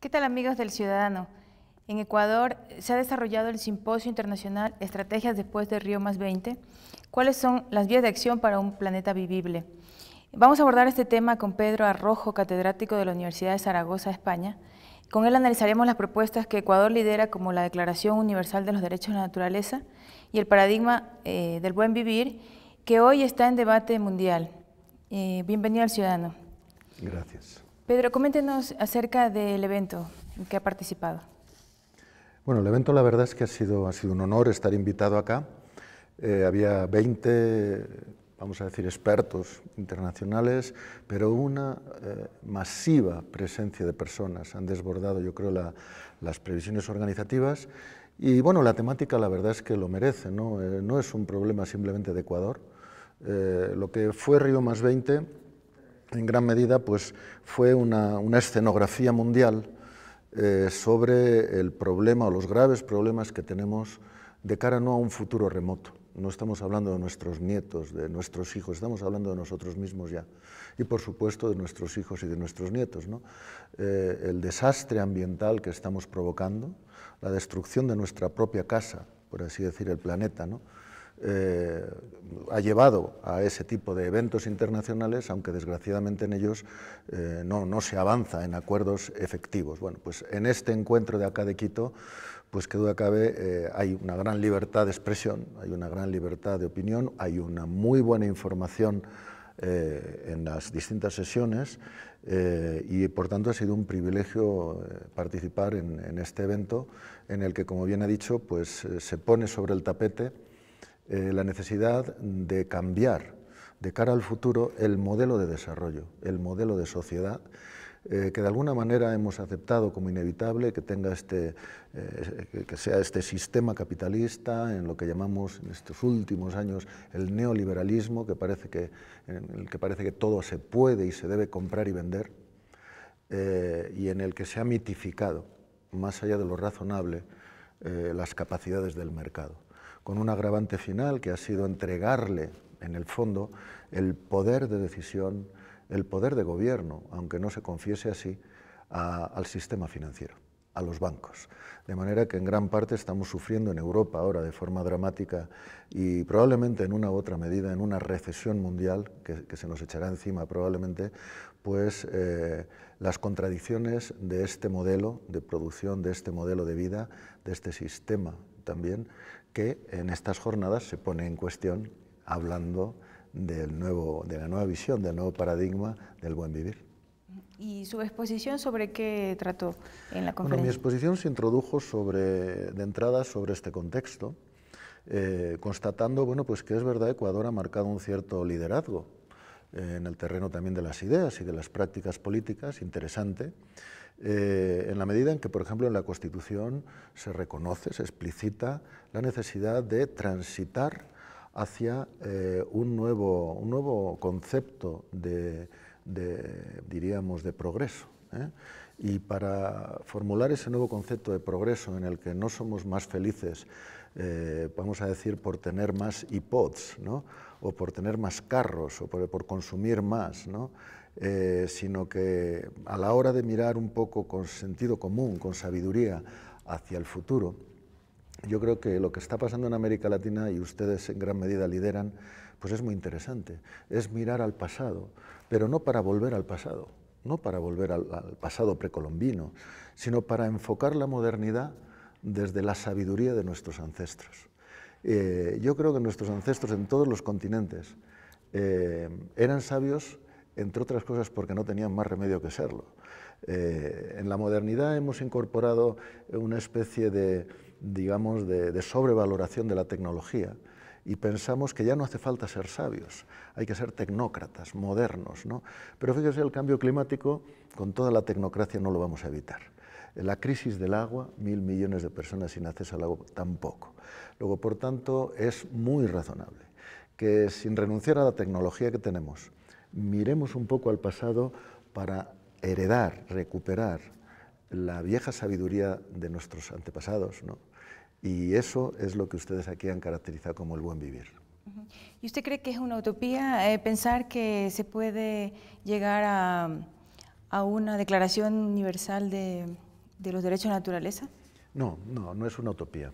¿Qué tal amigos del Ciudadano? En Ecuador se ha desarrollado el Simposio Internacional Estrategias después de Río Más 20, cuáles son las vías de acción para un planeta vivible. Vamos a abordar este tema con Pedro Arrojo, catedrático de la Universidad de Zaragoza, España. Con él analizaremos las propuestas que Ecuador lidera como la Declaración Universal de los Derechos de la Naturaleza y el paradigma eh, del buen vivir que hoy está en debate mundial. Eh, bienvenido al Ciudadano. Gracias. Pedro, coméntenos acerca del evento en que ha participado. Bueno, el evento la verdad es que ha sido, ha sido un honor estar invitado acá. Eh, había 20, vamos a decir, expertos internacionales, pero una eh, masiva presencia de personas. Han desbordado, yo creo, las previsiones organizativas. Y bueno, la temática la verdad es que lo merece, ¿no? Eh, no es un problema simplemente de Ecuador. lo que fue Río más 20 en gran medida pues, fue una, escenografía mundial eh, sobre el problema o los graves problemas que tenemos de cara no a un futuro remoto. No estamos hablando de nuestros nietos, de nuestros hijos, estamos hablando de nosotros mismos ya. Y por supuesto de nuestros hijos y de nuestros nietos. ¿no? Eh, el desastre ambiental que estamos provocando, la destrucción de nuestra propia casa, por así decir, el planeta, ¿no? Eh, ha llevado a ese tipo de eventos internacionales, aunque desgraciadamente en ellos eh, no, no, se avanza en acuerdos efectivos. Bueno, pues en este encuentro de acá de Quito, pues que duda cabe, eh, hay una gran libertad de expresión, hay una gran libertad de opinión, hay una muy buena información en las distintas sesiones y por tanto ha sido un privilegio participar en, en, este evento en el que, como bien ha dicho, pues se pone sobre el tapete eh, la necesidad de cambiar de cara al futuro el modelo de desarrollo, el modelo de sociedad eh, que de alguna manera hemos aceptado como inevitable que tenga este, eh, que sea este sistema capitalista en lo que llamamos en estos últimos años el neoliberalismo, que parece que, en el que parece que todo se puede y se debe comprar y vender, y en el que se ha mitificado, más allá de lo razonable, las capacidades del mercado con un agravante final que ha sido entregarle, en el fondo, el poder de decisión, el poder de gobierno, aunque no se confiese así, al sistema financiero, a los bancos. De manera que en gran parte estamos sufriendo en Europa ahora de forma dramática y probablemente en una u otra medida, en una recesión mundial que, se nos echará encima probablemente, pues eh, las contradicciones de este modelo de producción, de este modelo de vida, de este sistema también, que en estas jornadas se pone en cuestión hablando del nuevo, de la nueva visión, del nuevo paradigma del buen vivir. ¿Y su exposición sobre qué trató en la conferencia? mi exposición se introdujo sobre, de entrada sobre este contexto, eh, constatando bueno, pues que es verdad Ecuador ha marcado un cierto liderazgo en el terreno también de las ideas y de las prácticas políticas, interesante, eh, en la medida en que, por ejemplo, en la Constitución se reconoce, se explicita la necesidad de transitar hacia eh, un, nuevo, un nuevo concepto de de, diríamos, de progreso. ¿eh? Y para formular ese nuevo concepto de progreso en el que no somos más felices, eh, vamos a decir, por tener más iPods, o por tener más carros, o por, consumir más, eh, sino que a la hora de mirar un poco con sentido común, con sabiduría hacia el futuro, yo creo que lo que está pasando en América Latina, y ustedes en gran medida lideran, pues es muy interesante. Es mirar al pasado, pero no para volver al pasado, no para volver al, pasado precolombino, sino para enfocar la modernidad desde la sabiduría de nuestros ancestros. Eh, yo creo que nuestros ancestros en todos los continentes eh, eran sabios, entre otras cosas, porque no tenían más remedio que serlo. Eh, en la modernidad hemos incorporado una especie de digamos, de, sobrevaloración de la tecnología y pensamos que ya no hace falta ser sabios, hay que ser tecnócratas, modernos. ¿no? Pero fíjese, el cambio climático con toda la tecnocracia no lo vamos a evitar. La crisis del agua, mil millones de personas sin acceso al agua, tampoco. Luego, por tanto, es muy razonable que sin renunciar a la tecnología que tenemos, miremos un poco al pasado para heredar, recuperar la vieja sabiduría de nuestros antepasados, ¿no? Y eso es lo que ustedes aquí han caracterizado como el buen vivir. ¿Y usted cree que es una utopía eh, pensar que se puede llegar a, una declaración universal de, los derechos de la naturaleza? No, no, no es una utopía.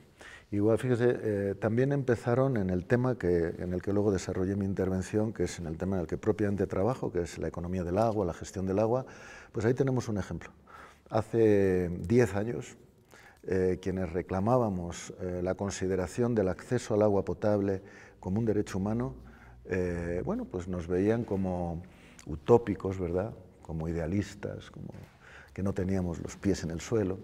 Igual, fíjese, eh, también empezaron en el tema que, en el que luego desarrollé mi intervención, que es en el tema en el que propiamente trabajo, que es la economía del agua, la gestión del agua, pues ahí tenemos un ejemplo. Hace 10 años, eh, quienes reclamábamos eh, la consideración del acceso al agua potable como un derecho humano, eh, bueno, pues nos veían como utópicos, ¿verdad? Como idealistas, como que no teníamos los pies en el suelo.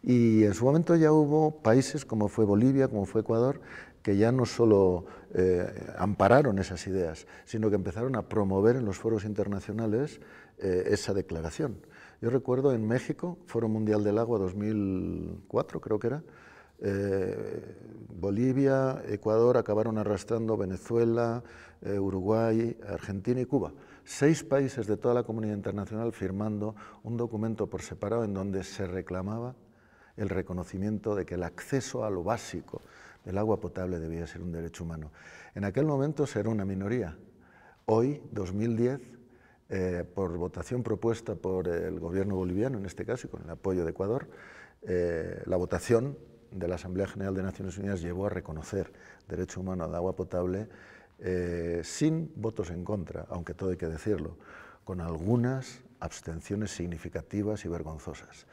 Y en su momento ya hubo países como fue Bolivia, como fue Ecuador, que ya no solo eh, ampararon esas ideas, sino que empezaron a promover en los foros internacionales eh, esa declaración. Yo recuerdo en México, Foro Mundial del Agua 2004, creo que era, eh, Bolivia, Ecuador acabaron arrastrando Venezuela, Uruguay, Argentina y Cuba. Seis países de toda la comunidad internacional firmando un documento por separado en donde se reclamaba el reconocimiento de que el acceso a lo básico, el agua potable debía ser un derecho humano. En aquel momento se era una minoría. Hoy, 2010, eh, por votación propuesta por el gobierno boliviano, en este caso, y con el apoyo de Ecuador, eh, la votación de la Asamblea General de Naciones Unidas llevó a reconocer derecho humano al agua potable eh, sin votos en contra, aunque todo hay que decirlo, con algunas abstenciones significativas y vergonzosas.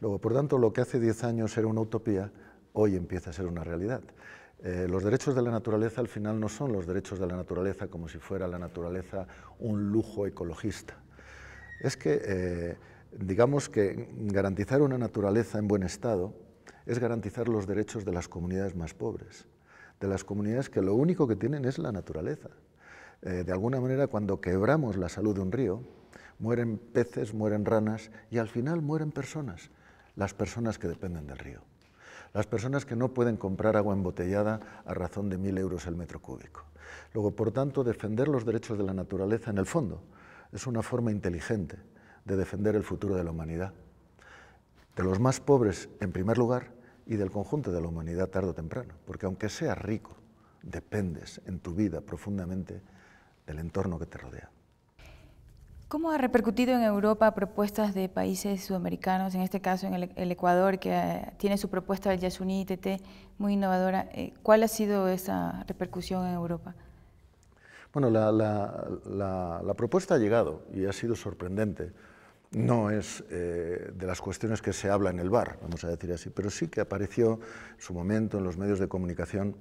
Luego, por tanto, lo que hace 10 años era una utopía, hoy empieza a ser una realidad. Eh, los derechos de la naturaleza al final no son los derechos de la naturaleza como si fuera la naturaleza un lujo ecologista. Es que, eh, digamos que garantizar una naturaleza en buen estado es garantizar los derechos de las comunidades más pobres, de las comunidades que lo único que tienen es la naturaleza. Eh, de alguna manera, cuando quebramos la salud de un río, mueren peces, mueren ranas y al final mueren personas, las personas que dependen del río. Las personas que no pueden comprar agua embotellada a razón de mil euros el metro cúbico. Luego, por tanto, defender los derechos de la naturaleza en el fondo es una forma inteligente de defender el futuro de la humanidad. De los más pobres, en primer lugar, y del conjunto de la humanidad tarde o temprano. Porque aunque seas rico, dependes en tu vida profundamente del entorno que te rodea. ¿Cómo ha repercutido en Europa propuestas de países sudamericanos, en este caso en el, Ecuador, que eh, tiene su propuesta del Yasuní TT muy innovadora? Eh, ¿Cuál ha sido esa repercusión en Europa? Bueno, la, propuesta ha llegado y ha sido sorprendente. No es eh, de las cuestiones que se habla en el bar, vamos a decir así, pero sí que apareció en su momento en los medios de comunicación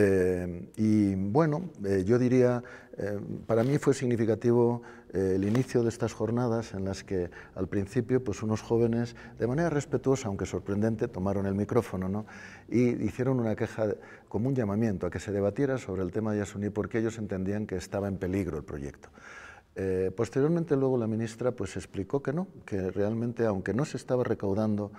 eh, y bueno, eh, yo diría, eh, para mí fue significativo el inicio de estas jornadas en las que al principio pues unos jóvenes, de manera respetuosa, aunque sorprendente, tomaron el micrófono ¿no? y hicieron una queja como un llamamiento a que se debatiera sobre el tema de Yasuní porque ellos entendían que estaba en peligro el proyecto. posteriormente luego la ministra pues explicó que no, que realmente aunque no se estaba recaudando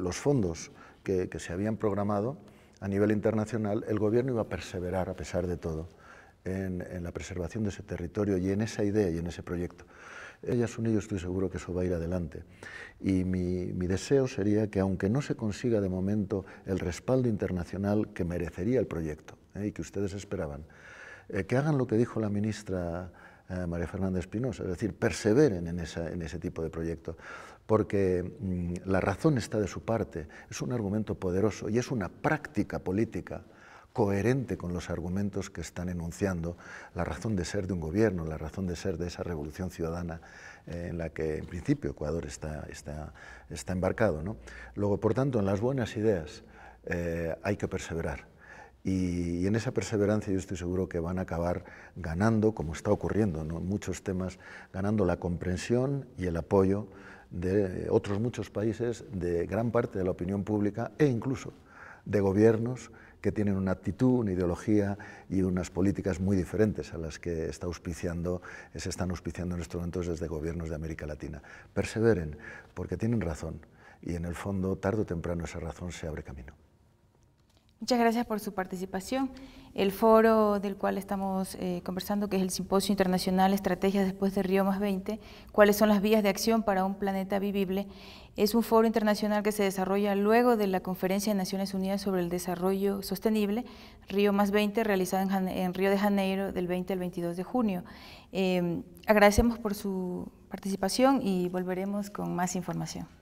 los fondos que se habían programado, a nivel internacional, el gobierno iba a perseverar, a pesar de todo, en, la preservación de ese territorio y en esa idea y en ese proyecto. Ellas un yo estoy seguro que eso va a ir adelante. Y mi, deseo sería que, aunque no se consiga de momento el respaldo internacional que merecería el proyecto ¿eh? y que ustedes esperaban, eh, que hagan lo que dijo la ministra eh, María Fernanda Espinosa, es decir, perseveren en, en ese tipo de proyecto, porque mm, la razón está de su parte, es un argumento poderoso y es una práctica política coherente con los argumentos que están enunciando la razón de ser de un gobierno, la razón de ser de esa revolución ciudadana eh, en la que en principio Ecuador está, está, está embarcado. ¿no? Luego, por tanto, en las buenas ideas eh, hay que perseverar. Y, en esa perseverancia yo estoy seguro que van a acabar ganando, como está ocurriendo en muchos temas, ganando la comprensión y el apoyo de otros muchos países, de gran parte de la opinión pública e incluso de gobiernos que tienen una actitud, una ideología y unas políticas muy diferentes a las que está auspiciando, se están auspiciando en estos momentos desde gobiernos de América Latina. Perseveren, porque tienen razón y en el fondo, tarde o temprano, esa razón se abre camino. Muchas gracias por su participación. El foro del cual estamos eh, conversando, que es el Simposio Internacional Estrategias después de Río más 20, cuáles son las vías de acción para un planeta vivible, es un foro internacional que se desarrolla luego de la Conferencia de Naciones Unidas sobre el Desarrollo Sostenible, Río más 20, realizada en, Río de Janeiro del 20 al 22 de junio. Eh, agradecemos por su participación y volveremos con más información.